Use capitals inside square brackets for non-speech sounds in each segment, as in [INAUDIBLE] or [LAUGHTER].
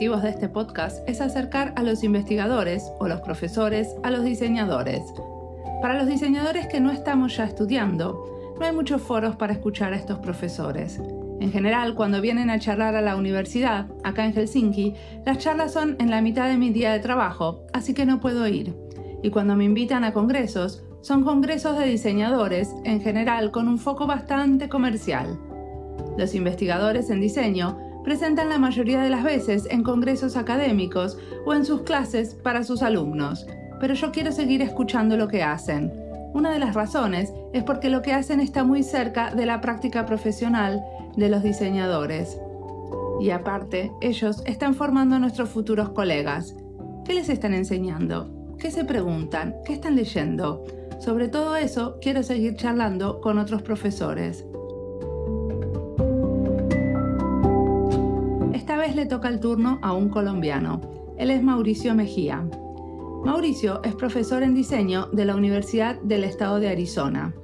objetivos de este podcast es acercar a los investigadores o los profesores a los diseñadores. Para los diseñadores que no estamos ya estudiando, no hay muchos foros para escuchar a estos profesores. En general, cuando vienen a charlar a la universidad, acá en Helsinki, las charlas son en la mitad de mi día de trabajo, así que no puedo ir. Y cuando me invitan a congresos, son congresos de diseñadores, en general con un foco bastante comercial. Los investigadores en diseño presentan la mayoría de las veces en congresos académicos o en sus clases para sus alumnos, pero yo quiero seguir escuchando lo que hacen. Una de las razones es porque lo que hacen está muy cerca de la práctica profesional de los diseñadores. Y aparte, ellos están formando a nuestros futuros colegas. ¿Qué les están enseñando? ¿Qué se preguntan? ¿Qué están leyendo? Sobre todo eso, quiero seguir charlando con otros profesores. toca el turno a un colombiano. Él es Mauricio Mejía. Mauricio es profesor en diseño de la Universidad del Estado de Arizona.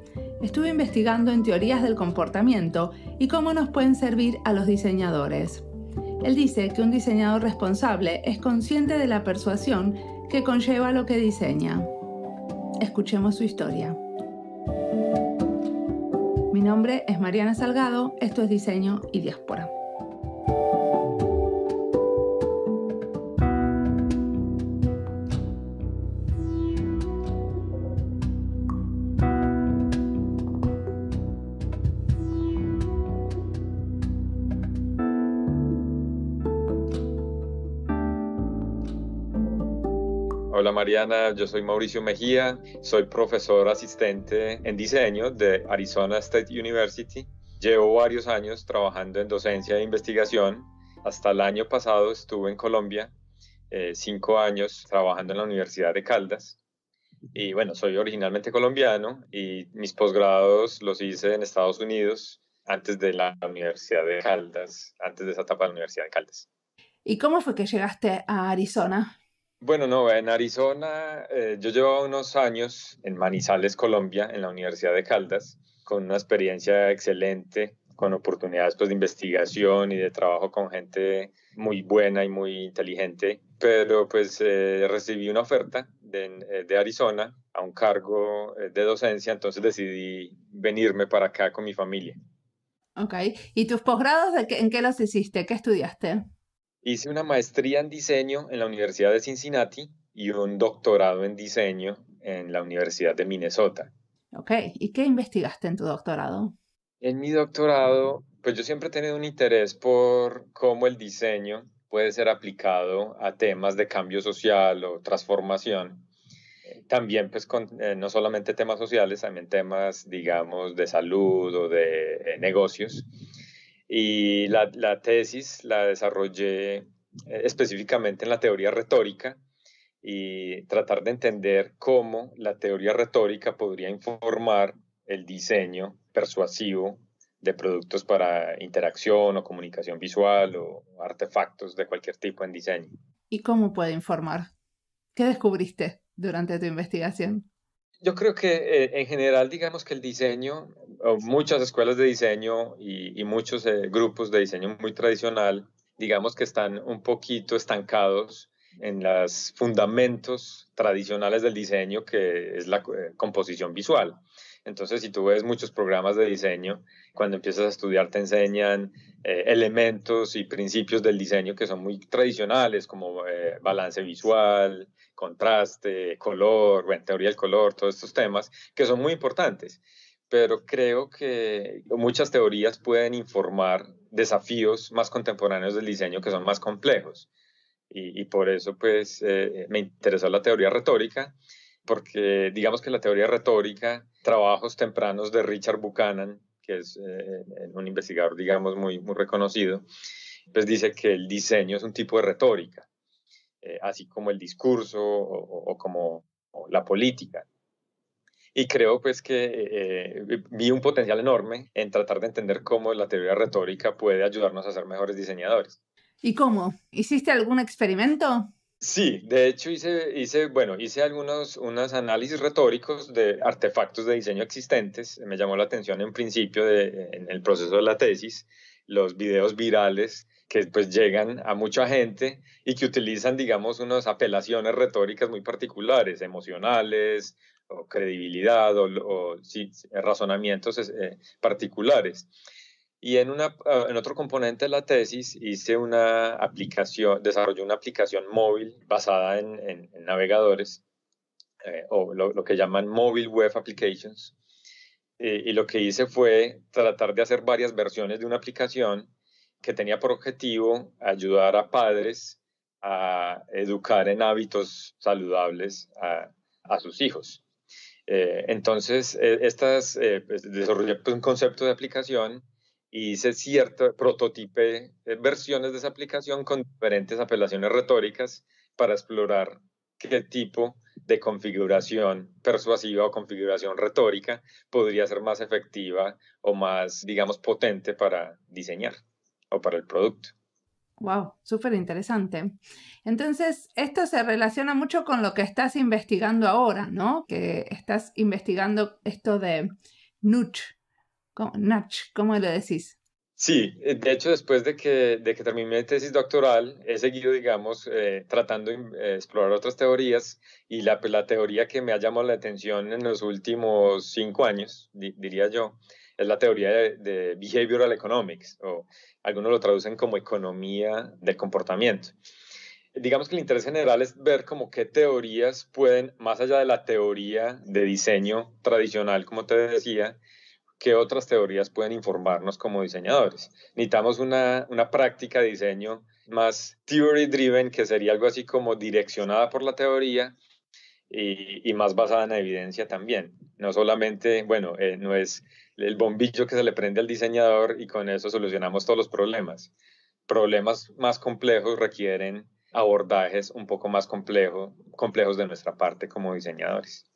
Estuve investigando en teorías del comportamiento y cómo nos pueden servir a los diseñadores. Él dice que un diseñador responsable es consciente de la persuasión que conlleva lo que diseña. Escuchemos su historia. Mi nombre es Mariana Salgado, esto es Diseño y Diáspora. yo soy Mauricio Mejía, soy profesor asistente en diseño de Arizona State University. Llevo varios años trabajando en docencia e investigación. Hasta el año pasado estuve en Colombia, eh, cinco años trabajando en la Universidad de Caldas. Y bueno, soy originalmente colombiano y mis posgrados los hice en Estados Unidos antes de la Universidad de Caldas, antes de esa etapa de la Universidad de Caldas. ¿Y cómo fue que llegaste a Arizona? Bueno, no, en Arizona eh, yo llevaba unos años en Manizales, Colombia, en la Universidad de Caldas, con una experiencia excelente, con oportunidades pues, de investigación y de trabajo con gente muy buena y muy inteligente, pero pues eh, recibí una oferta eh, de, Arizona a un cargo de docencia, entonces decidí venirme para acá con mi familia. Ok, ¿y tus posgrados en qué los hiciste? ¿Qué estudiaste? Hice una maestría en diseño en la Universidad de Cincinnati y un doctorado en diseño en la Universidad de Minnesota. Ok, ¿y qué investigaste en tu doctorado? En mi doctorado, pues yo siempre he tenido un interés por cómo el diseño puede ser aplicado a temas de cambio social o transformación. También, pues, con, eh, no solamente temas sociales, también temas, digamos, de salud o de eh, negocios. Y la, tesis la desarrollé eh, específicamente en la teoría retórica y tratar de entender cómo la teoría retórica podría informar el diseño persuasivo de productos para interacción o comunicación visual o artefactos de cualquier tipo en diseño. ¿Y cómo puede informar? ¿Qué descubriste durante tu investigación? Yo creo que eh, en general digamos que el diseño muchas escuelas de diseño y, muchos eh, grupos de diseño muy tradicional, digamos que están un poquito estancados en los fundamentos tradicionales del diseño, que es la eh, composición visual. Entonces, si tú ves muchos programas de diseño, cuando empiezas a estudiar te enseñan eh, elementos y principios del diseño que son muy tradicionales, como balance visual, contraste, color, bueno, teoría del color, todos estos temas que son muy importantes pero creo que muchas teorías pueden informar desafíos más contemporáneos del diseño que son más complejos. Y, por eso pues eh, me interesó la teoría retórica, porque digamos que la teoría retórica, trabajos tempranos de Richard Buchanan, que es eh, un investigador digamos muy, muy reconocido, pues dice que el diseño es un tipo de retórica, eh, así como el discurso o, como la política. Y creo pues que eh, eh, vi un potencial enorme en tratar de entender cómo la teoría retórica puede ayudarnos a ser mejores diseñadores. ¿Y cómo? ¿Hiciste algún experimento? Sí, de hecho hice, hice, bueno, hice algunos unos análisis retóricos de artefactos de diseño existentes. Me llamó la atención en principio de, en el proceso de la tesis los videos virales que pues llegan a mucha gente y que utilizan, digamos, unas apelaciones retóricas muy particulares, emocionales, o credibilidad, o, razonamientos eh, particulares. Y en, una, ah, en otro componente de la tesis hice una aplicación, desarrollé una aplicación móvil basada en, navegadores, eh, o lo, que llaman Mobile Web Applications. Eh, y lo que hice fue tratar de hacer varias versiones de una aplicación que tenía por objetivo ayudar a padres a educar en hábitos saludables a, sus hijos. Eh, entonces, eh, estas, eh, pues, desarrollé pues, un concepto de aplicación y hice cierto prototipo versiones de esa aplicación con diferentes apelaciones retóricas para explorar qué tipo de configuración persuasiva o configuración retórica podría ser más efectiva o más, digamos, potente para diseñar o para el producto. Wow, súper interesante. Entonces, esto se relaciona mucho con lo que estás investigando ahora, ¿no? Que estás investigando esto de NUCH. ¿Cómo, ¿cómo lo decís? Sí, eh, de hecho después de que, que terminé mi tesis doctoral, he seguido, digamos, eh, tratando de eh, explorar otras teorías y pues, la, teoría que me ha llamado la atención en los últimos cinco años, diría yo, es la teoría de, behavioral economics, o algunos lo traducen como economía del comportamiento. Digamos que el interés general es ver como qué teorías pueden, más allá de la teoría de diseño tradicional, como te decía, qué otras teorías pueden informarnos como diseñadores. Necesitamos una, una práctica de diseño más theory driven, que sería algo así como direccionada por la teoría y, más basada en evidencia también. No solamente, bueno, eh, no es el bombillo que se le prende al diseñador y con eso solucionamos todos los problemas. Problemas más complejos requieren abordajes un poco más complejos de nuestra parte como diseñadores.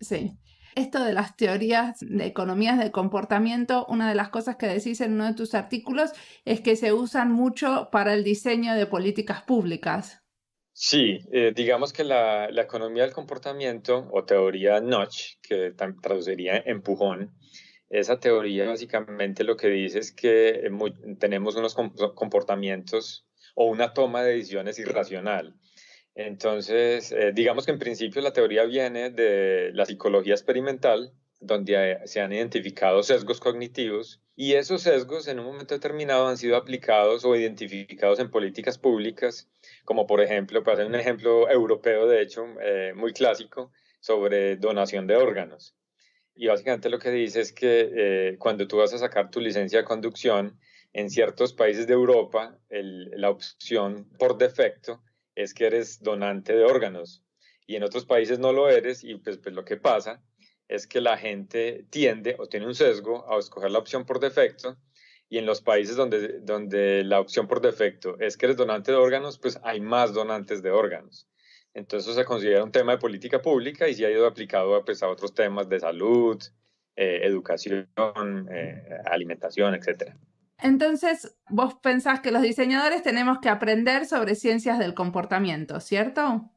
Sí, esto de las teorías de economías de comportamiento, una de las cosas que decís en uno de tus artículos es que se usan mucho para el diseño de políticas públicas. Sí, eh, digamos que la, economía del comportamiento o teoría Notch, que traduciría empujón, esa teoría básicamente lo que dice es que eh, tenemos unos comportamientos o una toma de decisiones irracional. Entonces, eh, digamos que en principio la teoría viene de la psicología experimental, donde se han identificado sesgos cognitivos y esos sesgos en un momento determinado han sido aplicados o identificados en políticas públicas, como por ejemplo, para hacer un ejemplo europeo de hecho eh, muy clásico sobre donación de órganos. Y básicamente lo que dice es que eh, cuando tú vas a sacar tu licencia de conducción, en ciertos países de Europa la opción por defecto es que eres donante de órganos y en otros países no lo eres y pues, pues, lo que pasa es que la gente tiende o tiene un sesgo a escoger la opción por defecto y en los países donde, donde la opción por defecto es que eres donante de órganos, pues hay más donantes de órganos. Entonces se considera un tema de política pública y se ha ido aplicado pues, a otros temas de salud, eh, educación, eh, alimentación, etcétera. Entonces, vos pensás que los diseñadores tenemos que aprender sobre ciencias del comportamiento, ¿cierto?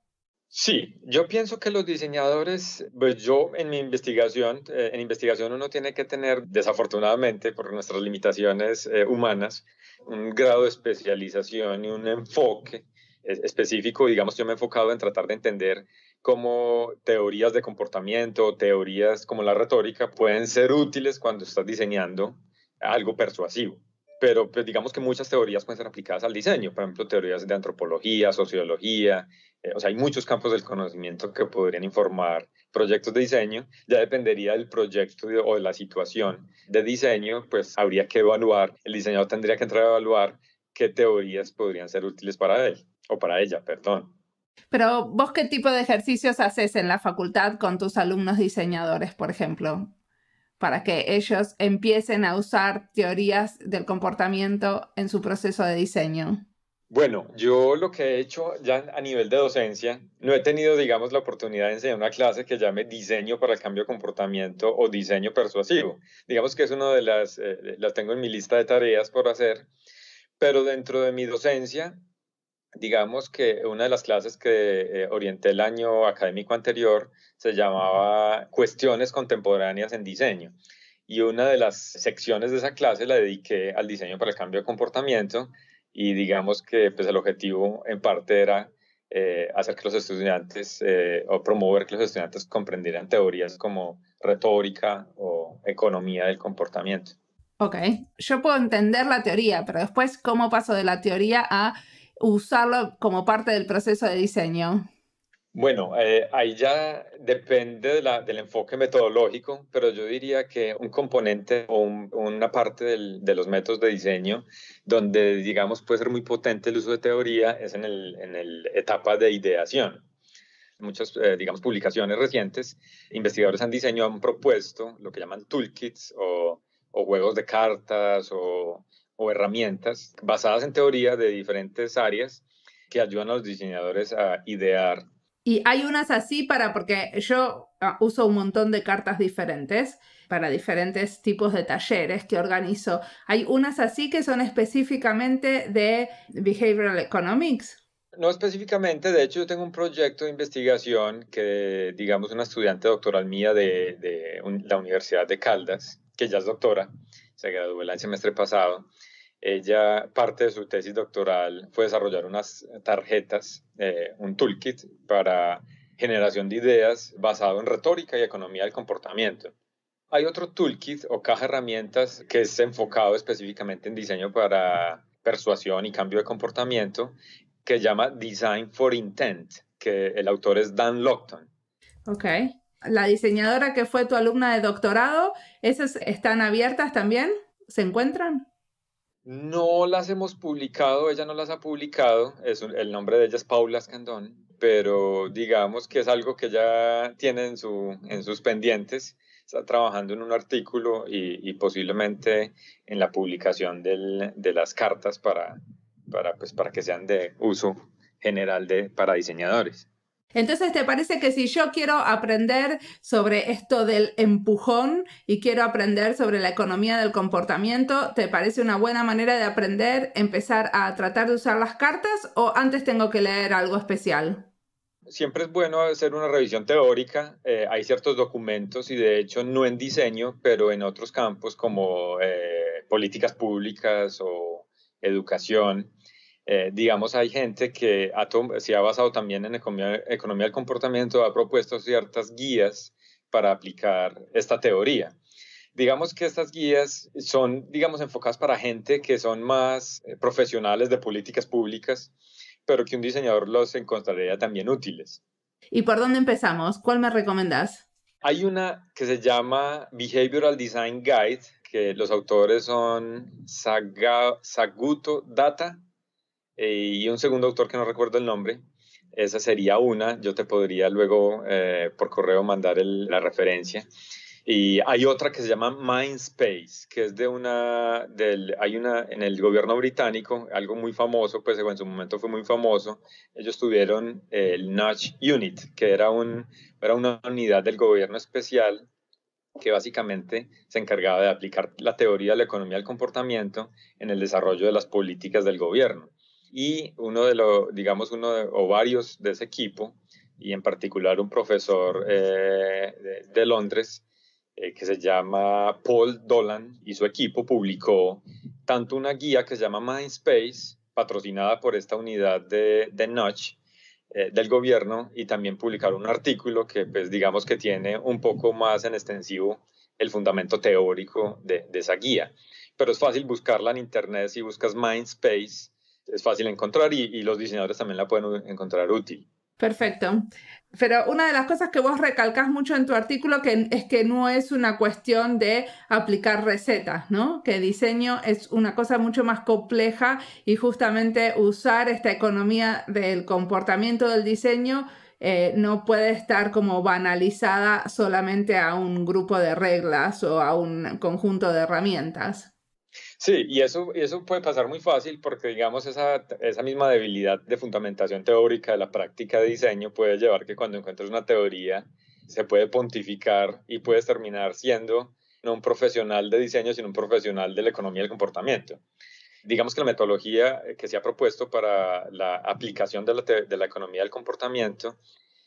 Sí, yo pienso que los diseñadores, pues yo en mi investigación, eh, en investigación uno tiene que tener, desafortunadamente, por nuestras limitaciones eh, humanas, un grado de especialización y un enfoque específico, digamos, yo me he enfocado en tratar de entender cómo teorías de comportamiento, teorías como la retórica, pueden ser útiles cuando estás diseñando algo persuasivo pero pues, digamos que muchas teorías pueden ser aplicadas al diseño, por ejemplo, teorías de antropología, sociología, eh, o sea, hay muchos campos del conocimiento que podrían informar proyectos de diseño, ya dependería del proyecto o de la situación de diseño, pues habría que evaluar, el diseñador tendría que entrar a evaluar qué teorías podrían ser útiles para él o para ella, perdón. Pero vos qué tipo de ejercicios haces en la facultad con tus alumnos diseñadores, por ejemplo? para que ellos empiecen a usar teorías del comportamiento en su proceso de diseño? Bueno, yo lo que he hecho ya a nivel de docencia, no he tenido, digamos, la oportunidad de enseñar una clase que llame diseño para el cambio de comportamiento o diseño persuasivo. Digamos que es una de las, eh, las tengo en mi lista de tareas por hacer, pero dentro de mi docencia digamos que una de las clases que eh, orienté el año académico anterior se llamaba Cuestiones Contemporáneas en Diseño. Y una de las secciones de esa clase la dediqué al diseño para el cambio de comportamiento y digamos que pues, el objetivo en parte era eh, hacer que los estudiantes eh, o promover que los estudiantes comprendieran teorías como retórica o economía del comportamiento. Ok, yo puedo entender la teoría, pero después, ¿cómo paso de la teoría a usarlo como parte del proceso de diseño? Bueno, eh, ahí ya depende del enfoque metodológico, pero yo diría que un componente o una parte de los métodos de diseño donde, digamos, puede ser muy potente el uso de teoría es en la el, en etapa de ideación. Muchas, eh, digamos, publicaciones recientes, investigadores han diseñado, han propuesto lo que llaman toolkits o, o juegos de cartas o o herramientas basadas en teoría de diferentes áreas que ayudan a los diseñadores a idear. Y hay unas así para, porque yo ah, uso un montón de cartas diferentes para diferentes tipos de talleres que organizo. Hay unas así que son específicamente de Behavioral Economics. No específicamente, de hecho yo tengo un proyecto de investigación que, digamos, una estudiante doctoral mía de, la Universidad de Caldas, que ya es doctora, se graduó el semestre pasado, ella, parte de su tesis doctoral fue desarrollar unas tarjetas, eh, un toolkit para generación de ideas basado en retórica y economía del comportamiento. Hay otro toolkit o caja herramientas que es enfocado específicamente en diseño para persuasión y cambio de comportamiento que llama Design for Intent, que el autor es Dan Lockton. Ok. La diseñadora que fue tu alumna de doctorado, ¿esas están abiertas también? ¿Se encuentran? No las hemos publicado, ella no las ha publicado, es el nombre de ella es Paula Escandón, pero digamos que es algo que ella tiene en, sus pendientes, está trabajando en un artículo y, posiblemente en la publicación de las cartas pues, para, que sean de uso general para diseñadores. Entonces, ¿te parece que si yo quiero aprender sobre esto del empujón y quiero aprender sobre la economía del comportamiento, ¿te parece una buena manera de aprender, empezar a tratar de usar las cartas o antes tengo que leer algo especial? Siempre es bueno hacer una revisión teórica. Eh, hay ciertos documentos y de hecho no en diseño, pero en otros campos como eh, políticas públicas o educación, eh, digamos, hay gente que si se ha basado también en economía, economía del comportamiento, ha propuesto ciertas guías para aplicar esta teoría. Digamos que estas guías son, digamos, enfocadas para gente que son más eh, profesionales de políticas públicas, pero que un diseñador los encontraría también útiles. ¿Y por dónde empezamos? ¿Cuál me recomendás? Hay una que se llama Behavioral Design Guide, que los autores son Saguto Data eh, y un segundo autor que no recuerdo el nombre. Esa sería una, yo te podría luego eh, por correo mandar la referencia. Y hay otra que se llama Mindspace, que es de una, del, hay una, en el gobierno británico, algo muy famoso, pues en su momento fue muy famoso, ellos tuvieron el Nudge Unit, que era, un, era una unidad del gobierno especial que básicamente se encargaba de aplicar la teoría de la economía del comportamiento en el desarrollo de las políticas del gobierno y uno de los, digamos, uno o varios de ese equipo, y en particular un profesor eh, de, Londres eh, que se llama Paul Dolan y su equipo publicó tanto una guía que se llama Mindspace, patrocinada por esta unidad de, de Notch, eh, del gobierno y también publicaron un artículo que pues digamos que tiene un poco más en extensivo el fundamento teórico de, de esa guía. Pero es fácil buscarla en internet si buscas Mindspace es fácil encontrar y, los diseñadores también la pueden encontrar útil. Perfecto. Pero una de las cosas que vos recalcas mucho en tu artículo que, es que no es una cuestión de aplicar recetas, ¿no? Que diseño es una cosa mucho más compleja y justamente usar esta economía del comportamiento del diseño eh, no puede estar como banalizada solamente a un grupo de reglas o a un conjunto de herramientas. Sí, y eso, eso puede pasar muy fácil porque, digamos, esa, misma debilidad de fundamentación teórica de la práctica de diseño puede llevar que cuando encuentres una teoría se puede pontificar y puedes terminar siendo no un profesional de diseño, sino un profesional de la economía del comportamiento. Digamos que la metodología eh, que se ha propuesto para la aplicación de la, de la economía del comportamiento,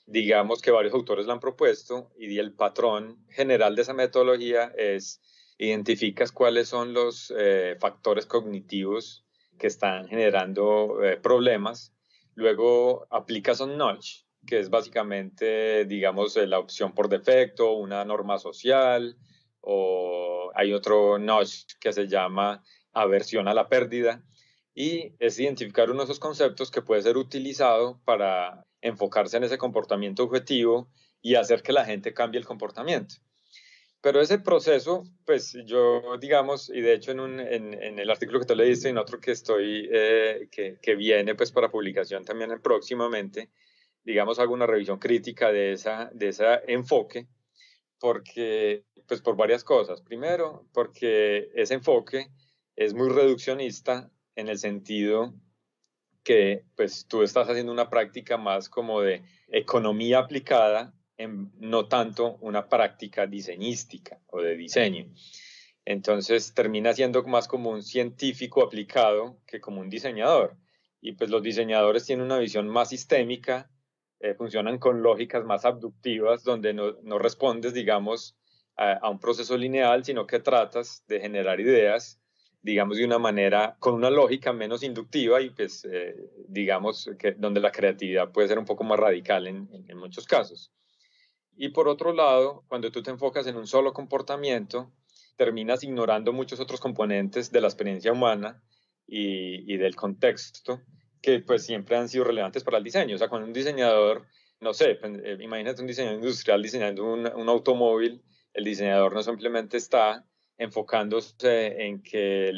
digamos que varios autores la han propuesto y el patrón general de esa metodología es identificas cuáles son los eh, factores cognitivos que están generando eh, problemas. Luego aplicas un notch, que es básicamente, digamos, la opción por defecto, una norma social, o hay otro notch que se llama aversión a la pérdida. Y es identificar uno de esos conceptos que puede ser utilizado para enfocarse en ese comportamiento objetivo y hacer que la gente cambie el comportamiento. Pero ese proceso, pues yo, digamos, y de hecho en, el artículo que tú leíste y en otro que estoy, eh, que, que, viene pues para publicación también próximamente, digamos, hago una revisión crítica de, esa, de ese enfoque, porque, pues por varias cosas. Primero, porque ese enfoque es muy reduccionista en el sentido que, pues tú estás haciendo una práctica más como de economía aplicada no tanto una práctica diseñística o de diseño. Entonces termina siendo más como un científico aplicado que como un diseñador. Y pues los diseñadores tienen una visión más sistémica, eh, funcionan con lógicas más abductivas, donde no, respondes, digamos, a, un proceso lineal, sino que tratas de generar ideas, digamos, de una manera, con una lógica menos inductiva y pues, eh, digamos, donde la creatividad puede ser un poco más radical en muchos casos. Y por otro lado, cuando tú te enfocas en un solo comportamiento, terminas ignorando muchos otros componentes de la experiencia humana y, del contexto que pues siempre han sido relevantes para el diseño. O sea, cuando un diseñador, no sé, pues, eh, imagínate un diseñador industrial diseñando un, un automóvil, el diseñador no simplemente está enfocándose en que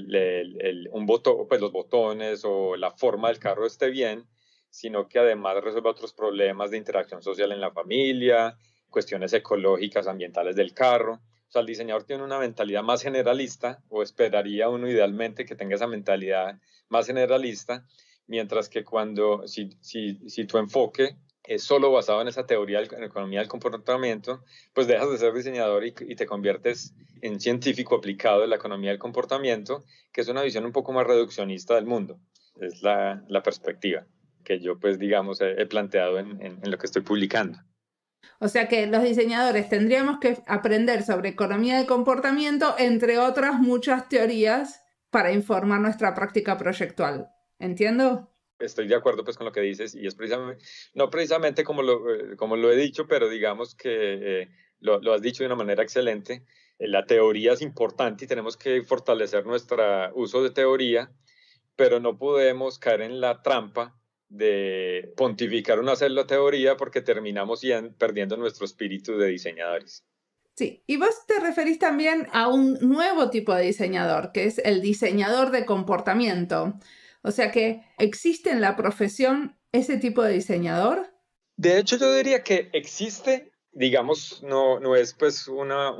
un botón, pues los botones o la forma del carro esté bien, sino que además resuelve otros problemas de interacción social en la familia, cuestiones ecológicas, ambientales del carro. O sea, el diseñador tiene una mentalidad más generalista, o esperaría uno idealmente que tenga esa mentalidad más generalista, mientras que cuando, si, si, tu enfoque es solo basado en esa teoría de la economía del comportamiento, pues dejas de ser diseñador y, te conviertes en científico aplicado de la economía del comportamiento, que es una visión un poco más reduccionista del mundo. Es la, perspectiva que yo, pues, digamos, he, planteado en lo que estoy publicando. O sea que los diseñadores tendríamos que aprender sobre economía de comportamiento, entre otras muchas teorías, para informar nuestra práctica proyectual. ¿Entiendo? Estoy de acuerdo pues con lo que dices y es precisamente, no precisamente como lo, eh, como lo he dicho, pero digamos que eh, lo, has dicho de una manera excelente. Eh, la teoría es importante y tenemos que fortalecer nuestro uso de teoría, pero no podemos caer en la trampa de pontificar o no hacer la teoría porque terminamos perdiendo nuestro espíritu de diseñadores. Sí, y vos te referís también a un nuevo tipo de diseñador, que es el diseñador de comportamiento. O sea que existe en la profesión ese tipo de diseñador. De hecho, yo diría que existe, digamos, no, es pues una,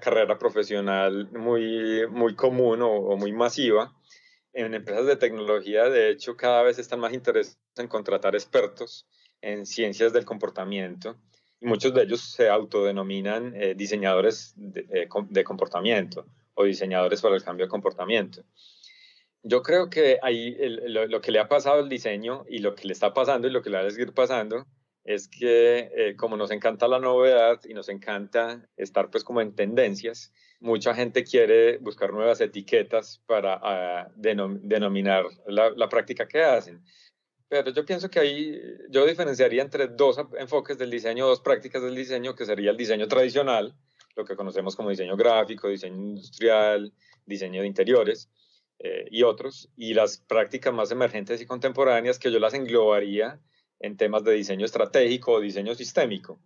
carrera profesional muy, muy común o muy masiva, en empresas de tecnología, de hecho, cada vez están más interesados en contratar expertos en ciencias del comportamiento y muchos de ellos se autodenominan eh, diseñadores eh, de, comportamiento o diseñadores para el cambio de comportamiento. Yo creo que ahí lo, que le ha pasado al diseño y lo que le está pasando y lo que le va a seguir pasando es que eh, como nos encanta la novedad y nos encanta estar pues como en tendencias, mucha gente quiere buscar nuevas etiquetas para ah, denominar la, práctica que hacen. Pero yo pienso que ahí yo diferenciaría entre dos enfoques del diseño, dos prácticas del diseño, que sería el diseño tradicional, lo que conocemos como diseño gráfico, diseño industrial, diseño de interiores eh, y otros, y las prácticas más emergentes y contemporáneas que yo las englobaría en temas de diseño estratégico o diseño sistémico.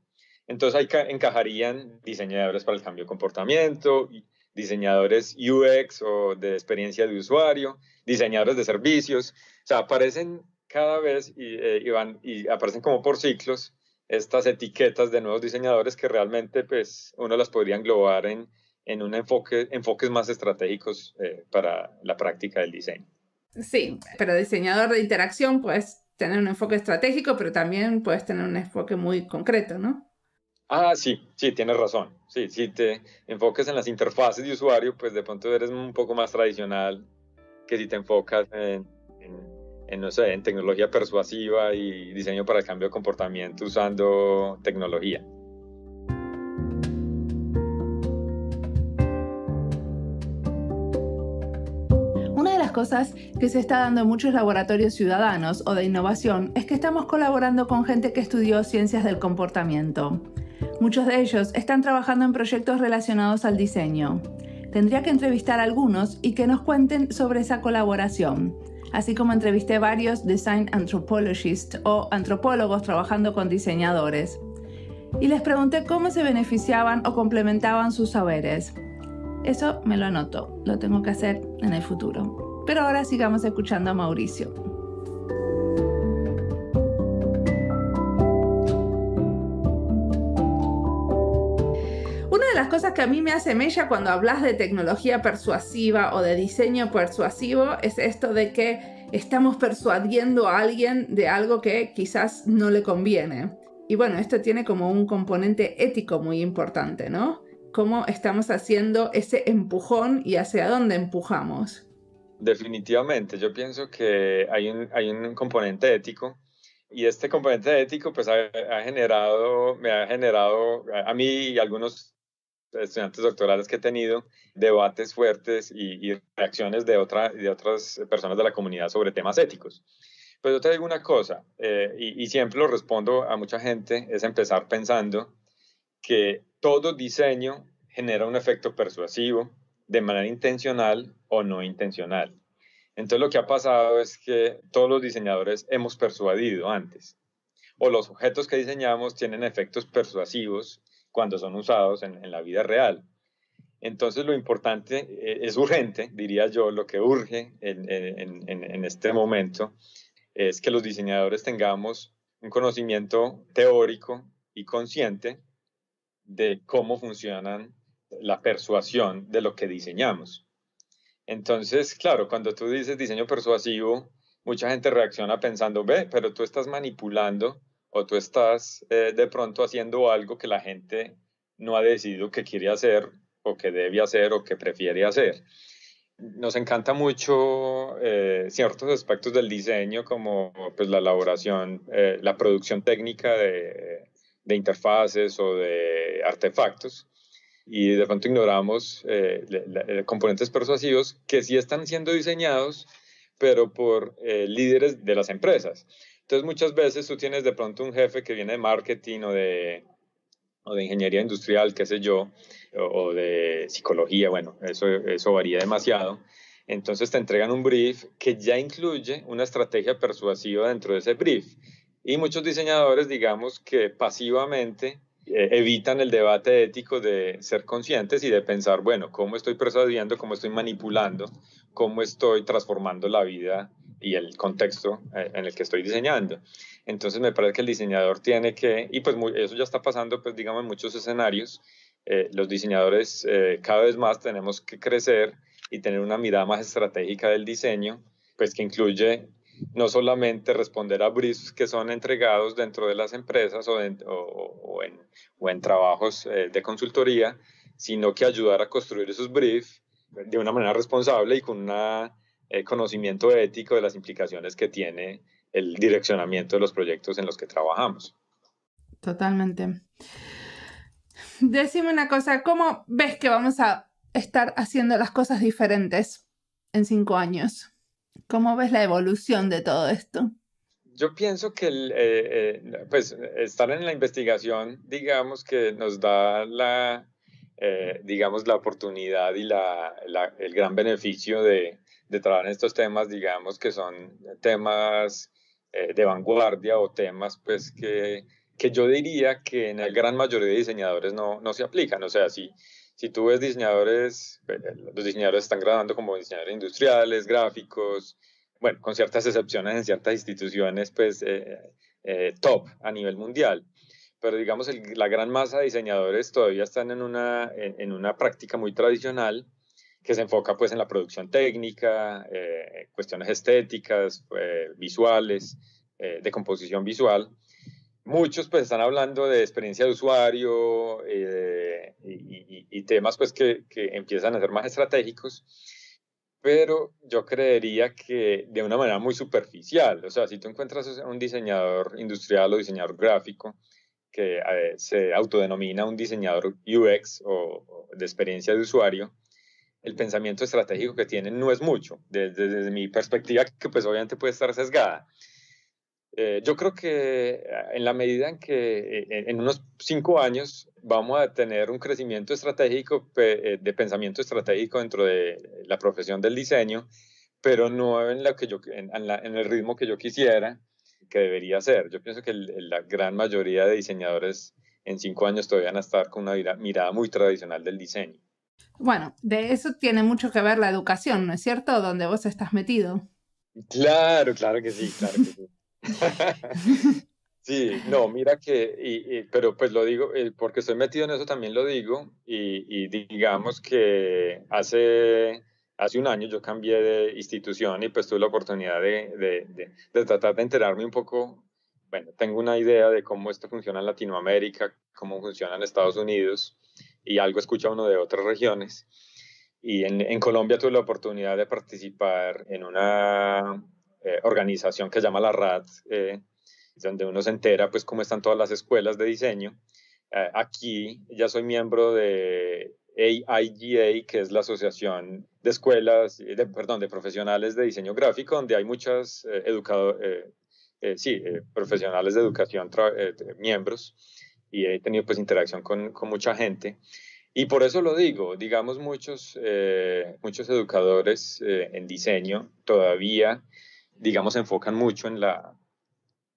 Entonces ahí encajarían diseñadores para el cambio de comportamiento, diseñadores UX o de experiencia de usuario, diseñadores de servicios. O sea, aparecen cada vez eh, y, van, y aparecen como por ciclos estas etiquetas de nuevos diseñadores que realmente pues, uno las podría englobar en, en un enfoque, enfoques más estratégicos eh, para la práctica del diseño. Sí, pero diseñador de interacción, pues tener un enfoque estratégico, pero también puedes tener un enfoque muy concreto, ¿no? Ah, sí, sí, tienes razón. Sí, si te enfocas en las interfaces de usuario, pues de pronto eres un poco más tradicional que si te enfocas en, no sé, en tecnología persuasiva y diseño para el cambio de comportamiento usando tecnología. cosas que se está dando en muchos laboratorios ciudadanos o de innovación es que estamos colaborando con gente que estudió ciencias del comportamiento. Muchos de ellos están trabajando en proyectos relacionados al diseño. Tendría que entrevistar a algunos y que nos cuenten sobre esa colaboración, así como entrevisté varios design anthropologists o antropólogos trabajando con diseñadores. Y les pregunté cómo se beneficiaban o complementaban sus saberes. Eso me lo anoto, lo tengo que hacer en el futuro. Pero ahora sigamos escuchando a Mauricio. Una de las cosas que a mí me hace mella cuando hablas de tecnología persuasiva o de diseño persuasivo es esto de que estamos persuadiendo a alguien de algo que quizás no le conviene. Y bueno, esto tiene como un componente ético muy importante, ¿no? Cómo estamos haciendo ese empujón y hacia dónde empujamos. Definitivamente, yo pienso que hay un, hay un componente ético y este componente ético pues ha, generado, me ha generado a mí y a algunos estudiantes doctorales que he tenido debates fuertes y, reacciones de, otra, de otras personas de la comunidad sobre temas éticos. pero yo te digo una cosa, eh, y siempre lo respondo a mucha gente, es empezar pensando que todo diseño genera un efecto persuasivo, de manera intencional o no intencional. Entonces lo que ha pasado es que todos los diseñadores hemos persuadido antes, o los objetos que diseñamos tienen efectos persuasivos cuando son usados en, la vida real. Entonces lo importante eh, es urgente, diría yo, lo que urge en, en este momento es que los diseñadores tengamos un conocimiento teórico y consciente de cómo funcionan la persuasión de lo que diseñamos. Entonces, claro, cuando tú dices diseño persuasivo, mucha gente reacciona pensando, ve, pero tú estás manipulando o tú estás eh, de pronto haciendo algo que la gente no ha decidido que quiere hacer o que debe hacer o que prefiere hacer. Nos encanta mucho eh, ciertos aspectos del diseño como pues, la elaboración, eh, la producción técnica de interfaces o de artefactos, y de pronto ignoramos eh, eh, componentes persuasivos que sí están siendo diseñados, pero por eh, líderes de las empresas. Entonces muchas veces tú tienes de pronto un jefe que viene de marketing o de, o de ingeniería industrial, qué sé yo, o, o, de psicología, bueno, eso, eso varía demasiado. Entonces te entregan un brief que ya incluye una estrategia persuasiva dentro de ese brief. Y muchos diseñadores, digamos que pasivamente, eh, evitan el debate ético de ser conscientes y de pensar, bueno, ¿cómo estoy persuadiendo, cómo estoy manipulando, cómo estoy transformando la vida y el contexto eh, en el que estoy diseñando? Entonces me parece que el diseñador tiene que, y pues eso ya está pasando, pues digamos, en muchos escenarios, eh, los diseñadores cada vez más tenemos que crecer y tener una mirada más estratégica del diseño, pues que incluye no solamente responder a briefs que son entregados dentro de las empresas o en, o, trabajos eh, de consultoría, sino que ayudar a construir esos briefs de una manera responsable y con un eh, conocimiento ético de las implicaciones que tiene el direccionamiento de los proyectos en los que trabajamos. Totalmente. Decime una cosa, ¿cómo ves que vamos a estar haciendo las cosas diferentes en cinco años? ¿Cómo ves la evolución de todo esto? Yo pienso que eh, eh, pues, estar en la investigación, digamos que nos da la, eh, digamos, la oportunidad y la, el gran beneficio de, de trabajar en estos temas, digamos, que son temas de vanguardia o temas pues que, que yo diría que en la gran mayoría de diseñadores no, no se aplican. O sea, sí si tú ves diseñadores, los diseñadores están graduando como diseñadores industriales, gráficos, bueno, con ciertas excepciones en ciertas instituciones, pues eh, eh, top a nivel mundial. Pero digamos, la gran masa de diseñadores todavía están en una, en, una práctica muy tradicional que se enfoca pues en la producción técnica, eh, cuestiones estéticas, visuales, de composición visual muchos pues están hablando de experiencia de usuario eh, y, temas pues que, empiezan a ser más estratégicos, pero yo creería que de una manera muy superficial, o sea, si tú encuentras un diseñador industrial o diseñador gráfico que eh, se autodenomina un diseñador UX o, de experiencia de usuario, el pensamiento estratégico que tienen no es mucho, desde, desde mi perspectiva, que pues obviamente puede estar sesgada. Eh, yo creo que ah, en la medida en que e, e, en unos cinco años vamos a tener un crecimiento estratégico eh, de pensamiento estratégico dentro de la profesión del diseño, pero no en, que yo, en, en el ritmo que yo quisiera que debería ser. Yo pienso que la gran mayoría de diseñadores en cinco años todavía van a estar con una mirada muy tradicional del diseño. Bueno, de eso tiene mucho que ver la educación, ¿no es cierto? Donde vos estás metido. Claro, claro que sí, claro que sí. [LAUGHS] Sí, no, mira que, pero pues lo digo, porque estoy metido en eso también lo digo, y, digamos que hace, hace un año yo cambié de institución y pues tuve la oportunidad de, tratar de enterarme un poco, bueno, tengo una idea de cómo esto funciona en Latinoamérica, cómo funciona en Estados Unidos, y algo escucha uno de otras regiones. Y en Colombia tuve la oportunidad de participar en una eh, organización que se llama la RAD, eh, donde uno se entera pues cómo están todas las escuelas de diseño. Eh, aquí ya soy miembro de AIGA, que es la Asociación de Escuelas, de, perdón, de Profesionales de Diseño Gráfico, donde hay muchas educadores, sí, profesionales de educación, miembros, y he tenido pues interacción con, mucha gente. Y por eso lo digo, digamos, muchos, muchos educadores en diseño todavía digamos, se enfocan mucho en, la,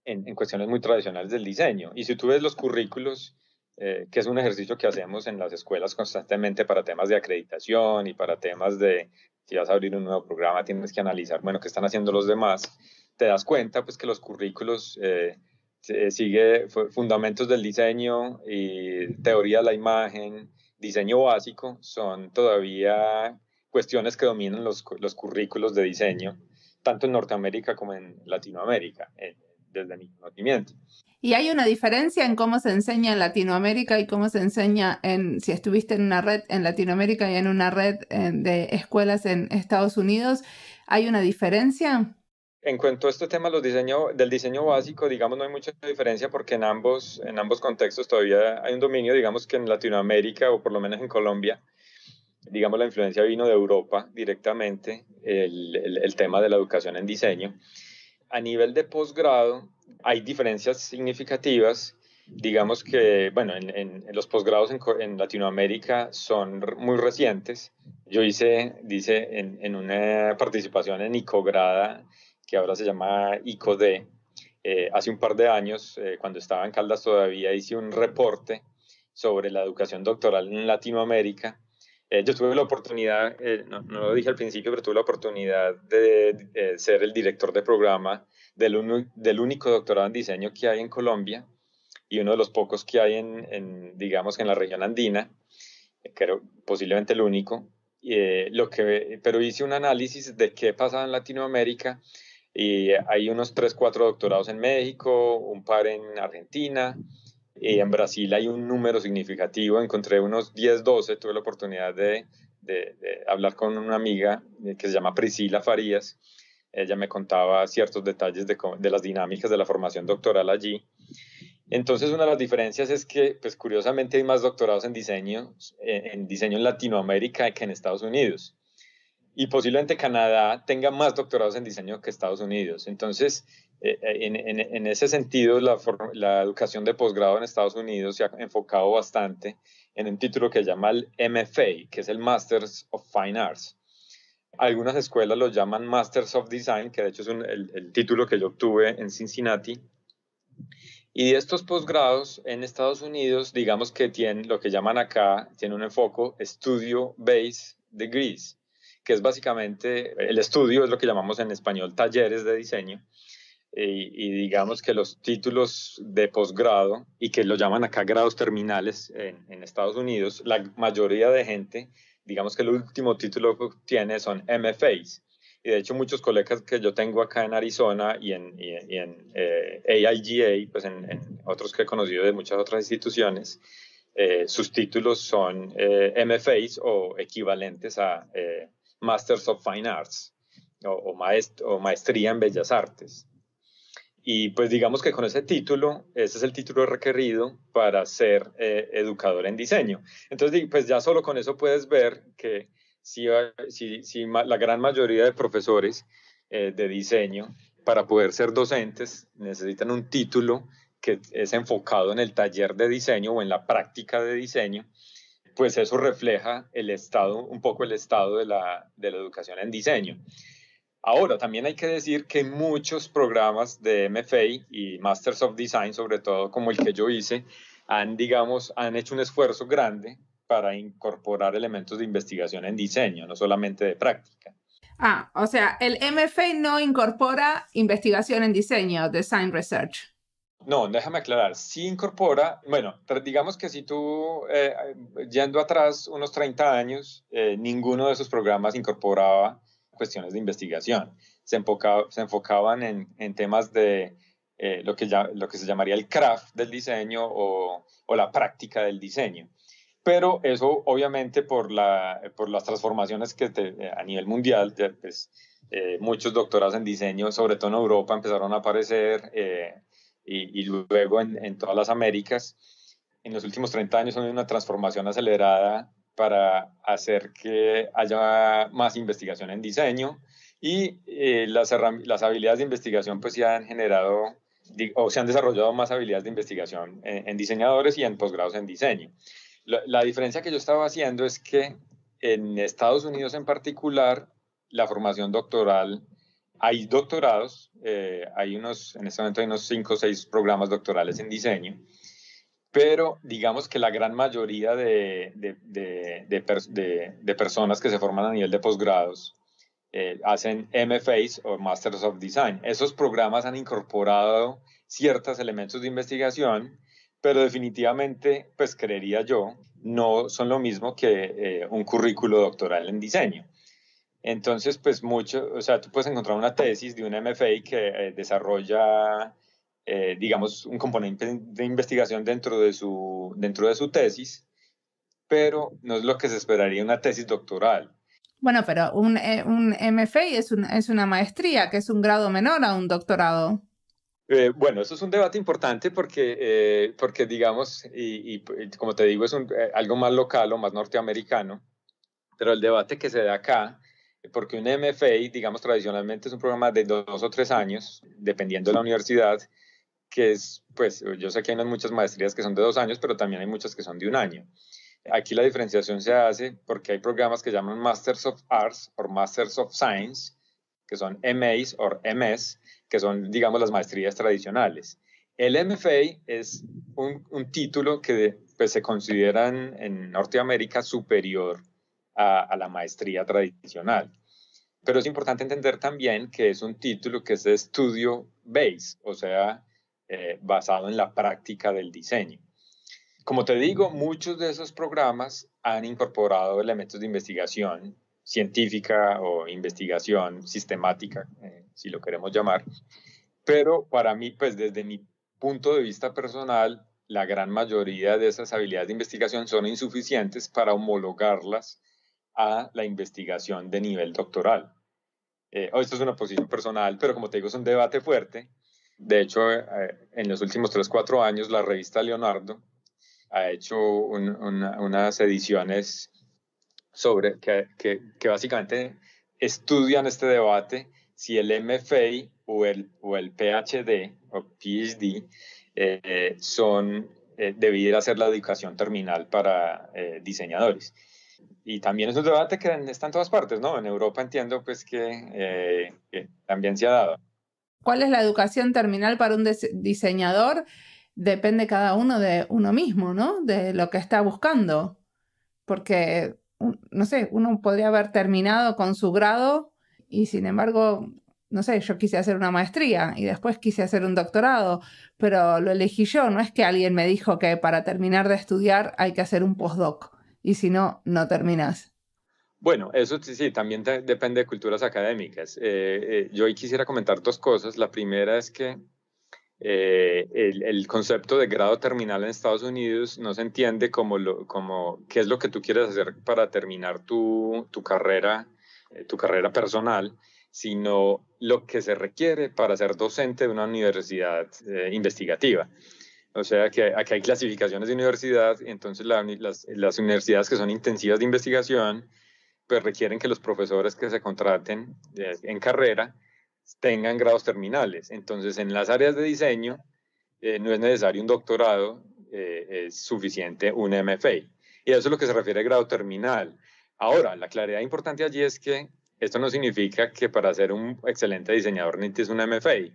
en, cuestiones muy tradicionales del diseño. Y si tú ves los currículos, eh, que es un ejercicio que hacemos en las escuelas constantemente para temas de acreditación y para temas de, si vas a abrir un nuevo programa, tienes que analizar, bueno, qué están haciendo los demás, te das cuenta pues que los currículos eh, sigue fundamentos del diseño y teoría de la imagen, diseño básico, son todavía cuestiones que dominan los, los currículos de diseño tanto en Norteamérica como en Latinoamérica, eh, desde mi conocimiento. ¿Y hay una diferencia en cómo se enseña en Latinoamérica y cómo se enseña en, si estuviste en una red en Latinoamérica y en una red eh, de escuelas en Estados Unidos? ¿Hay una diferencia? En cuanto a este tema del diseño básico, digamos, no hay mucha diferencia porque en ambos, en ambos contextos todavía hay un dominio, digamos que en Latinoamérica o por lo menos en Colombia, digamos, la influencia vino de Europa directamente, el, tema de la educación en diseño. A nivel de posgrado, hay diferencias significativas digamos que, bueno, en, los posgrados en, Latinoamérica son muy recientes. Yo hice, dice, en, una participación en ICOGRADA, que ahora se llama ICOD, eh, hace un par de años, eh, cuando estaba en Caldas todavía, hice un reporte sobre la educación doctoral en Latinoamérica eh, yo tuve la oportunidad, eh, no, lo dije al principio, pero tuve la oportunidad de, eh, ser el director de programa del, único doctorado en diseño que hay en Colombia y uno de los pocos que hay en, digamos, en la región andina, creo posiblemente el único. Y lo que, pero hice un análisis de qué pasaba en Latinoamérica y hay unos 3, cuatro doctorados en México, un par en Argentina, y en Brasil hay un número significativo, encontré unos 10, 12, tuve la oportunidad de, hablar con una amiga eh, que se llama Priscila Farías, ella me contaba ciertos detalles de, las dinámicas de la formación doctoral allí. Entonces, una de las diferencias es que, pues curiosamente, hay más doctorados en diseño, eh, en diseño en Latinoamérica que en Estados Unidos. Y posiblemente Canadá tenga más doctorados en diseño que Estados Unidos. Entonces, eh, en, ese sentido, la, educación de posgrado en Estados Unidos se ha enfocado bastante en un título que se llama el MFA, que es el Masters of Fine Arts. Algunas escuelas lo llaman Masters of Design, que de hecho es el, título que yo obtuve en Cincinnati. Y estos posgrados en Estados Unidos, digamos que tienen lo que llaman acá, tiene un enfoque Studio Based Degrees, que es básicamente el estudio, es lo que llamamos en español talleres de diseño eh, y, digamos que los títulos de posgrado y que lo llaman acá grados terminales en, Estados Unidos, la mayoría de gente, digamos que el último título que tiene son MFAs. Y de hecho muchos colegas que yo tengo acá en Arizona y en, y, en AIGA, eh, pues en, otros que he conocido de muchas otras instituciones, eh, sus títulos son eh, MFAs o equivalentes a Masters of Fine Arts o maestría en Bellas Artes. Y pues digamos que con ese título, ese es el título requerido para ser eh, educador en diseño. Entonces, pues ya solo con eso puedes ver que si, la gran mayoría de profesores eh, de diseño, para poder ser docentes, necesitan un título que es enfocado en el taller de diseño o en la práctica de diseño, pues eso refleja el estado, un poco el estado de la, de la educación en diseño. Ahora, también hay que decir que muchos programas de MFA y Masters of Design, sobre todo como el que yo hice, han, digamos, han hecho un esfuerzo grande para incorporar elementos de investigación en diseño, no solamente de práctica. Ah, o sea, el MFA no incorpora investigación en diseño, design research. No, déjame aclarar, sí incorpora, bueno, digamos que si tú, eh, yendo atrás unos 30 años, eh, ninguno de esos programas incorporaba cuestiones de investigación. Se, enfocaba, se enfocaban en, en, temas de eh, lo, que ya, lo que se llamaría el craft del diseño o, o la práctica del diseño pero eso obviamente por, la, por las transformaciones que eh, a nivel mundial, pues, eh, muchos doctorados en diseño, sobre todo en Europa, empezaron a aparecer y, luego en, todas las Américas. En los últimos 30 años hay una transformación acelerada para hacer que haya más investigación en diseño y eh, las, habilidades de investigación pues ya han generado o se han desarrollado más habilidades de investigación en, diseñadores y en posgrados en diseño. La, diferencia que yo estaba haciendo es que en Estados Unidos en particular, la formación doctoral, hay doctorados, eh, hay unos, en este momento hay unos 5 o seis programas doctorales en diseño, pero digamos que la gran mayoría de, personas que se forman a nivel de posgrados eh, hacen MFAs o Masters of Design. Esos programas han incorporado ciertos elementos de investigación, pero definitivamente, pues creería yo, no son lo mismo que eh, un currículo doctoral en diseño. Entonces, pues mucho, o sea, tú puedes encontrar una tesis de un MFA que eh, desarrolla eh, digamos, un componente de investigación dentro de, su, dentro de su tesis, pero no es lo que se esperaría una tesis doctoral. Bueno, pero un, eh, un MFA es, una maestría, que es un grado menor a un doctorado. Eh, bueno, eso es un debate importante porque, porque digamos, y, como te digo, es algo más local o más norteamericano, pero el debate que se da acá, porque un MFA, digamos, tradicionalmente es un programa de dos o tres años, dependiendo de la universidad, que es, pues yo sé que hay unas muchas maestrías que son de dos años, pero también hay muchas que son de un año. Aquí la diferenciación se hace porque hay programas que llaman Masters of Arts o Masters of Science, que son MAs o MS, que son, digamos, las maestrías tradicionales. El MFA es un, título que pues, se considera en Norteamérica superior a, a la maestría tradicional. Pero es importante entender también que es un título que es de estudio base, o sea, eh, basado en la práctica del diseño. Como te digo, muchos de esos programas han incorporado elementos de investigación científica o investigación sistemática, eh, si lo queremos llamar, pero para mí, pues desde mi punto de vista personal, la gran mayoría de esas habilidades de investigación son insuficientes para homologarlas a la investigación de nivel doctoral. Eh, esto es una posición personal, pero como te digo, es un debate fuerte de hecho, eh, en los últimos 3-4 años, la revista Leonardo ha hecho unas ediciones sobre que, básicamente estudian este debate si el MFA o el, o el PhD o PhD eh, son, eh, debiera ser la educación terminal para eh, diseñadores. Y también es un debate que está en todas partes, ¿no? En Europa entiendo pues que, que también se ha dado. ¿Cuál es la educación terminal para un diseñador? Depende cada uno de uno mismo, ¿no? De lo que está buscando. Porque, no sé, uno podría haber terminado con su grado y sin embargo, no sé, yo quise hacer una maestría y después quise hacer un doctorado, pero lo elegí yo, no es que alguien me dijo que para terminar de estudiar hay que hacer un postdoc y si no, no terminas. Bueno, eso sí, también depende de culturas académicas. Eh, eh, yo hoy quisiera comentar dos cosas. La primera es que eh, el, concepto de grado terminal en Estados Unidos no se entiende como, lo, como qué es lo que tú quieres hacer para terminar tu, tu carrera, tu carrera personal, sino lo que se requiere para ser docente de una universidad investigativa. O sea, que aquí hay clasificaciones de universidad, entonces las, las universidades que son intensivas de investigación pues requieren que los profesores que se contraten eh, en carrera tengan grados terminales. Entonces, en las áreas de diseño eh, no es necesario un doctorado, eh, es suficiente un MFA. Y eso es lo que se refiere al grado terminal. Ahora, la claridad importante allí es que esto no significa que para ser un excelente diseñador necesites un MFA.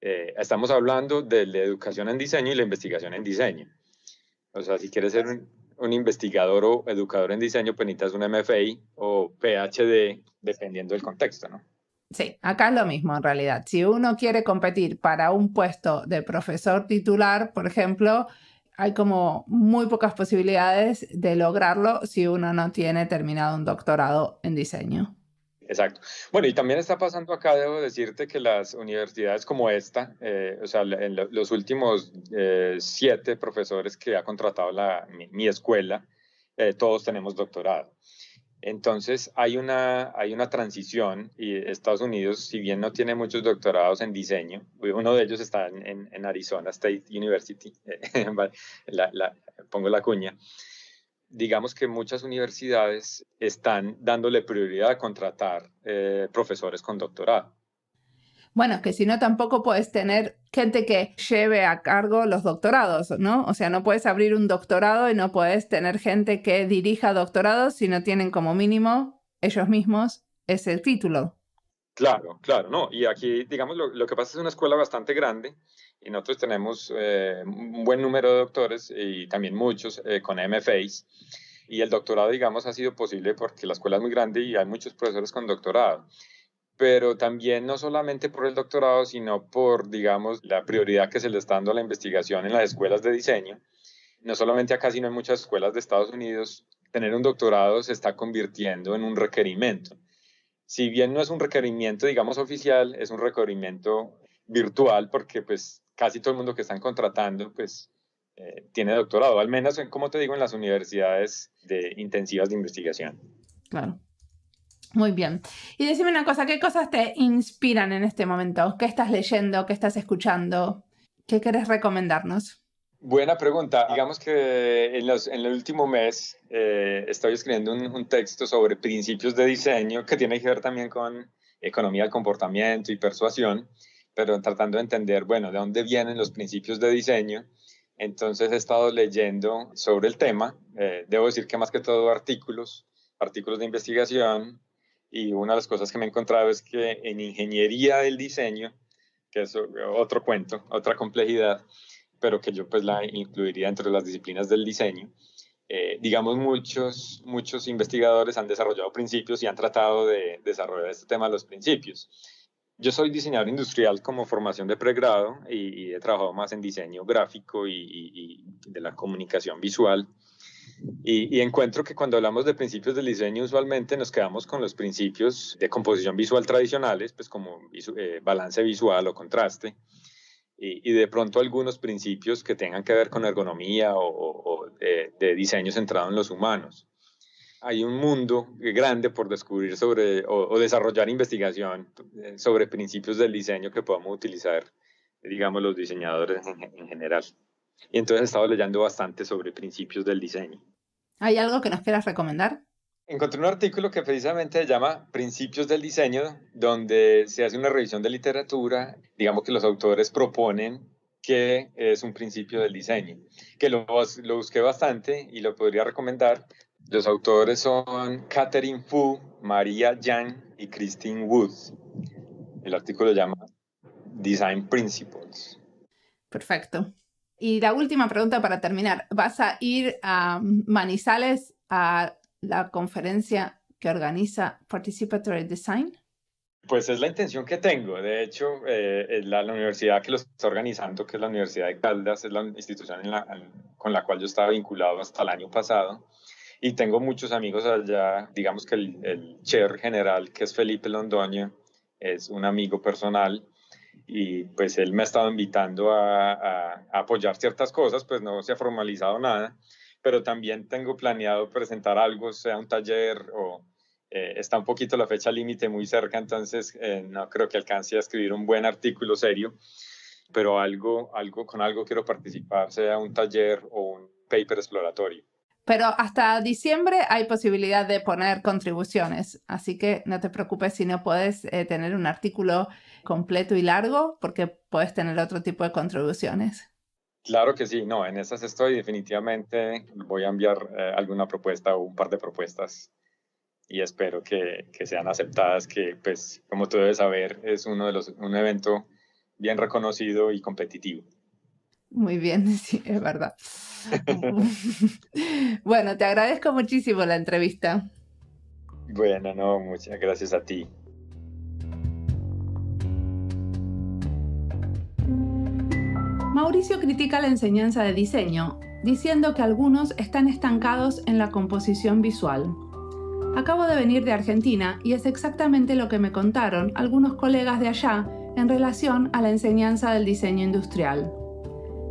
estamos hablando de la educación en diseño y la investigación en diseño. O sea, si quieres ser un, un investigador o educador en diseño, pues necesitas un MFI o PhD, dependiendo del contexto, ¿no? Sí, acá es lo mismo en realidad. Si uno quiere competir para un puesto de profesor titular, por ejemplo, hay como muy pocas posibilidades de lograrlo si uno no tiene terminado un doctorado en diseño. Exacto. Bueno, y también está pasando acá, debo decirte que las universidades como esta, eh, o sea, en los últimos eh, siete profesores que ha contratado la, mi, escuela, eh, todos tenemos doctorado. Entonces hay una, hay una transición y Estados Unidos, si bien no tiene muchos doctorados en diseño, uno de ellos está en, Arizona State University, [LAUGHS] [LAUGHS] la, pongo la cuña, digamos que muchas universidades están dándole prioridad a contratar eh, profesores con doctorado. Bueno, que si no tampoco puedes tener gente que lleve a cargo los doctorados, ¿no? O sea, no puedes abrir un doctorado y no puedes tener gente que dirija doctorados si no tienen como mínimo ellos mismos ese título. Claro, claro, no. Y aquí, digamos, lo, lo que pasa es una escuela bastante grande y nosotros tenemos eh, un buen número de doctores y también muchos eh, con MFAs. Y el doctorado, digamos, ha sido posible porque la escuela es muy grande y hay muchos profesores con doctorado. Pero también no solamente por el doctorado, sino por, digamos, la prioridad que se le está dando a la investigación en las escuelas de diseño. No solamente acá, sino en muchas escuelas de Estados Unidos, tener un doctorado se está convirtiendo en un requerimiento. Si bien no es un requerimiento, digamos, oficial, es un requerimiento virtual porque pues casi todo el mundo que están contratando, pues eh, tiene doctorado, al menos, como te digo, en las universidades de intensivas de investigación. Claro. Muy bien. Y decime una cosa, ¿qué cosas te inspiran en este momento? ¿Qué estás leyendo? ¿Qué estás escuchando? ¿Qué quieres recomendarnos? Buena pregunta. Digamos que en, los, en el último mes eh, estoy escribiendo un, un, texto sobre principios de diseño que tiene que ver también con economía del comportamiento y persuasión pero tratando de entender, bueno, de dónde vienen los principios de diseño. Entonces he estado leyendo sobre el tema, eh, debo decir que más que todo artículos, artículos de investigación, y una de las cosas que me he encontrado es que en ingeniería del diseño, que es otro cuento, otra complejidad, pero que yo pues la incluiría entre las disciplinas del diseño, eh, digamos, muchos, muchos investigadores han desarrollado principios y han tratado de desarrollar este tema de los principios. Yo soy diseñador industrial como formación de pregrado y, he trabajado más en diseño gráfico y, de la comunicación visual. Y, encuentro que cuando hablamos de principios del diseño, usualmente nos quedamos con los principios de composición visual tradicionales, pues como eh, balance visual o contraste, y, de pronto algunos principios que tengan que ver con ergonomía o, de, de diseño centrado en los humanos hay un mundo grande por descubrir sobre o, desarrollar investigación eh, sobre principios del diseño que podamos utilizar, digamos, los diseñadores en, general. Y entonces he estado leyendo bastante sobre principios del diseño. ¿Hay algo que nos quieras recomendar? Encontré un artículo que precisamente se llama Principios del Diseño, donde se hace una revisión de literatura, digamos que los autores proponen qué es un principio del diseño, que lo, lo busqué bastante y lo podría recomendar los autores son Catherine Fu, María Yang y Christine Woods. El artículo llama Design Principles. Perfecto. Y la última pregunta para terminar. ¿Vas a ir a Manizales a la conferencia que organiza Participatory Design? Pues es la intención que tengo. De hecho, eh, la, universidad que lo está organizando, que es la Universidad de Caldas, es la institución con la cual yo estaba vinculado hasta el año pasado y tengo muchos amigos allá, digamos que el, el chair general, que es Felipe Londoño, es un amigo personal y pues él me ha estado invitando a, a, apoyar ciertas cosas, pues no se ha formalizado nada, pero también tengo planeado presentar algo, sea un taller o eh, está un poquito la fecha límite muy cerca, entonces eh, no creo que alcance a escribir un buen artículo serio, pero algo, algo con algo quiero participar, sea un taller o un paper exploratorio. Pero hasta diciembre hay posibilidad de poner contribuciones, así que no te preocupes si no puedes eh, tener un artículo completo y largo, porque puedes tener otro tipo de contribuciones. Claro que sí, no, en esas estoy definitivamente. Voy a enviar eh, alguna propuesta o un par de propuestas y espero que, que, sean aceptadas, que pues como tú debes saber es uno de los, un evento bien reconocido y competitivo. Muy bien, [LAUGHS] sí, es verdad. [LAUGHS] bueno, te agradezco muchísimo la entrevista. Bueno, no, muchas gracias a ti. Mauricio critica la enseñanza de diseño, diciendo que algunos están estancados en la composición visual. Acabo de venir de Argentina y es exactamente lo que me contaron algunos colegas de allá en relación a la enseñanza del diseño industrial.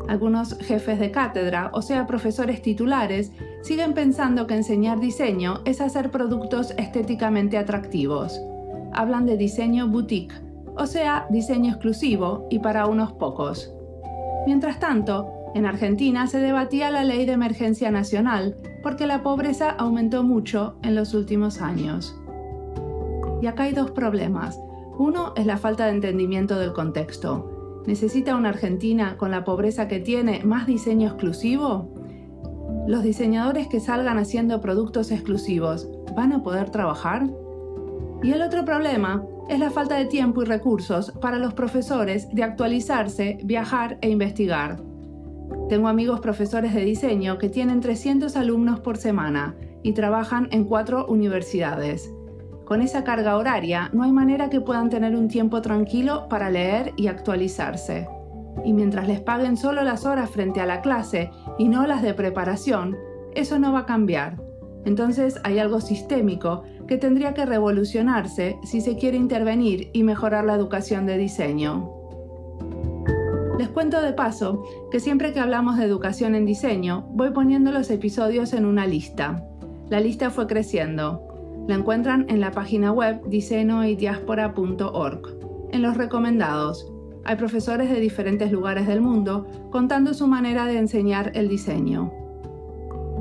Algunos jefes de cátedra, o sea, profesores titulares, siguen pensando que enseñar diseño es hacer productos estéticamente atractivos. Hablan de diseño boutique, o sea, diseño exclusivo y para unos pocos. Mientras tanto, en Argentina se debatía la ley de emergencia nacional porque la pobreza aumentó mucho en los últimos años. Y acá hay dos problemas. Uno es la falta de entendimiento del contexto. ¿Necesita una Argentina con la pobreza que tiene más diseño exclusivo? ¿Los diseñadores que salgan haciendo productos exclusivos van a poder trabajar? Y el otro problema es la falta de tiempo y recursos para los profesores de actualizarse, viajar e investigar. Tengo amigos profesores de diseño que tienen 300 alumnos por semana y trabajan en cuatro universidades. Con esa carga horaria, no hay manera que puedan tener un tiempo tranquilo para leer y actualizarse. Y mientras les paguen solo las horas frente a la clase y no las de preparación, eso no va a cambiar. Entonces hay algo sistémico que tendría que revolucionarse si se quiere intervenir y mejorar la educación de diseño. Les cuento de paso que siempre que hablamos de educación en diseño, voy poniendo los episodios en una lista. La lista fue creciendo. La encuentran en la página web org En los recomendados, hay profesores de diferentes lugares del mundo contando su manera de enseñar el diseño.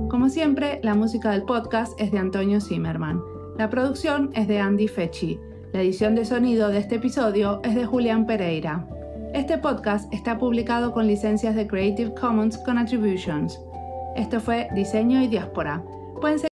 Como siempre, la música del podcast es de Antonio Zimmerman. La producción es de Andy Fechi. La edición de sonido de este episodio es de Julián Pereira. Este podcast está publicado con licencias de Creative Commons con Attributions. Esto fue Diseño y Diáspora. Pueden